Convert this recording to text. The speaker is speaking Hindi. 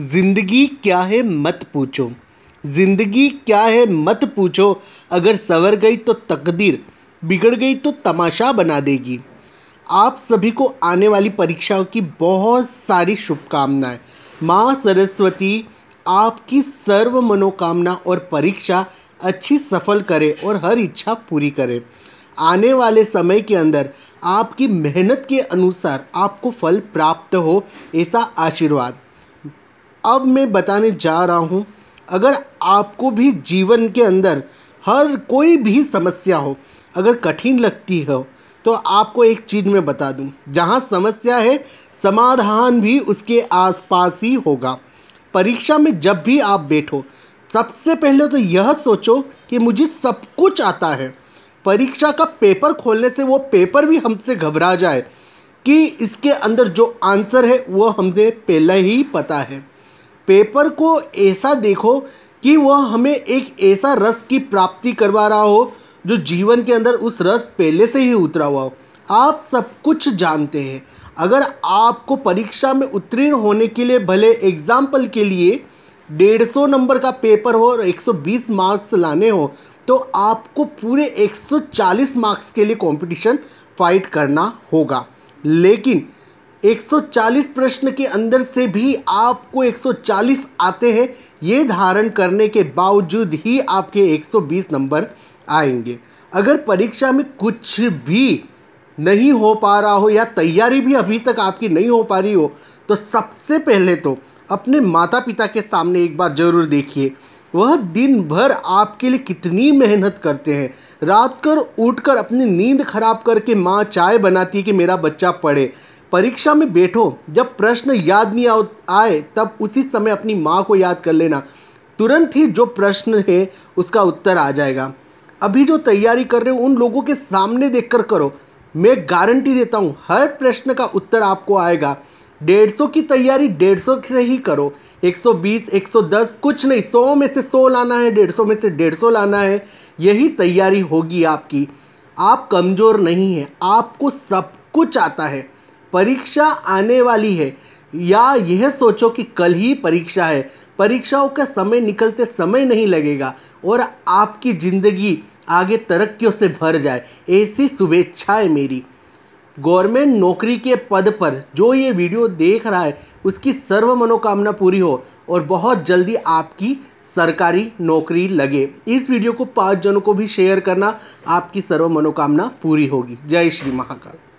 ज़िंदगी क्या है मत पूछो ज़िंदगी क्या है मत पूछो अगर सवर गई तो तकदीर बिगड़ गई तो तमाशा बना देगी आप सभी को आने वाली परीक्षाओं की बहुत सारी शुभकामनाएं माँ सरस्वती आपकी सर्व मनोकामना और परीक्षा अच्छी सफल करे और हर इच्छा पूरी करे आने वाले समय के अंदर आपकी मेहनत के अनुसार आपको फल प्राप्त हो ऐसा आशीर्वाद अब मैं बताने जा रहा हूँ अगर आपको भी जीवन के अंदर हर कोई भी समस्या हो अगर कठिन लगती हो तो आपको एक चीज़ मैं बता दूँ जहाँ समस्या है समाधान भी उसके आसपास ही होगा परीक्षा में जब भी आप बैठो सबसे पहले तो यह सोचो कि मुझे सब कुछ आता है परीक्षा का पेपर खोलने से वो पेपर भी हमसे घबरा जाए कि इसके अंदर जो आंसर है वो हमसे पहले ही पता है पेपर को ऐसा देखो कि वह हमें एक ऐसा रस की प्राप्ति करवा रहा हो जो जीवन के अंदर उस रस पहले से ही उतरा हुआ हो आप सब कुछ जानते हैं अगर आपको परीक्षा में उत्तीर्ण होने के लिए भले एग्जाम्पल के लिए डेढ़ सौ नंबर का पेपर हो और 120 मार्क्स लाने हो तो आपको पूरे 140 मार्क्स के लिए कंपटीशन फाइट करना होगा लेकिन 140 प्रश्न के अंदर से भी आपको 140 आते हैं ये धारण करने के बावजूद ही आपके 120 नंबर आएंगे अगर परीक्षा में कुछ भी नहीं हो पा रहा हो या तैयारी भी अभी तक आपकी नहीं हो पा रही हो तो सबसे पहले तो अपने माता पिता के सामने एक बार ज़रूर देखिए वह दिन भर आपके लिए कितनी मेहनत करते हैं रात कर उठकर अपनी नींद खराब करके माँ चाय बनाती है कि मेरा बच्चा पढ़े परीक्षा में बैठो जब प्रश्न याद नहीं आए तब उसी समय अपनी माँ को याद कर लेना तुरंत ही जो प्रश्न है उसका उत्तर आ जाएगा अभी जो तैयारी कर रहे हो उन लोगों के सामने देख कर करो मैं गारंटी देता हूँ हर प्रश्न का उत्तर आपको आएगा डेढ़ सौ की तैयारी डेढ़ सौ से ही करो एक एक सौ बीस सौ दस कुछ नहीं सौ में से सौ लाना है डेढ़ सौ में से डेढ़ सौ लाना है यही तैयारी होगी आपकी आप कमज़ोर नहीं हैं आपको सब कुछ आता है परीक्षा आने वाली है या यह सोचो कि कल ही परीक्षा है परीक्षाओं का समय निकलते समय नहीं लगेगा और आपकी ज़िंदगी आगे तरक्कियों से भर जाए ऐसी शुभेच्छाएँ मेरी गवर्नमेंट नौकरी के पद पर जो ये वीडियो देख रहा है उसकी सर्व मनोकामना पूरी हो और बहुत जल्दी आपकी सरकारी नौकरी लगे इस वीडियो को पाँच जनों को भी शेयर करना आपकी सर्व मनोकामना पूरी होगी जय श्री महाकाल